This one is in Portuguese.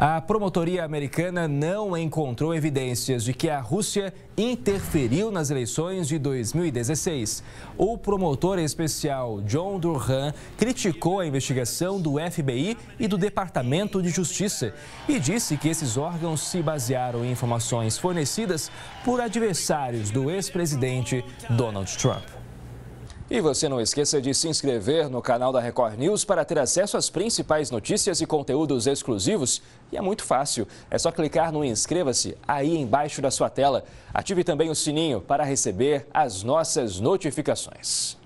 A promotoria americana não encontrou evidências de que a Rússia interferiu nas eleições de 2016. O promotor especial John Durham criticou a investigação do FBI e do Departamento de Justiça e disse que esses órgãos se basearam em informações fornecidas por adversários do ex-presidente Donald Trump. E você não esqueça de se inscrever no canal da Record News para ter acesso às principais notícias e conteúdos exclusivos. E é muito fácil, é só clicar no inscreva-se aí embaixo da sua tela. Ative também o sininho para receber as nossas notificações.